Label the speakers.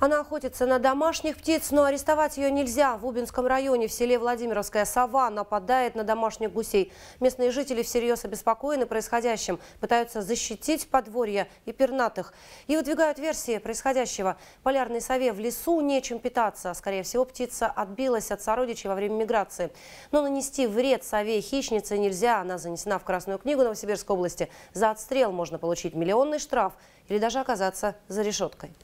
Speaker 1: Она охотится на домашних птиц, но арестовать ее нельзя. В Убинском районе в селе Владимировская сова нападает на домашних гусей. Местные жители всерьез обеспокоены происходящим, пытаются защитить подворья и пернатых. И выдвигают версии происходящего. Полярной сове в лесу нечем питаться. Скорее всего, птица отбилась от сородичей во время миграции. Но нанести вред сове хищнице нельзя. Она занесена в Красную книгу Новосибирской области. За отстрел можно получить миллионный штраф или даже оказаться за решеткой.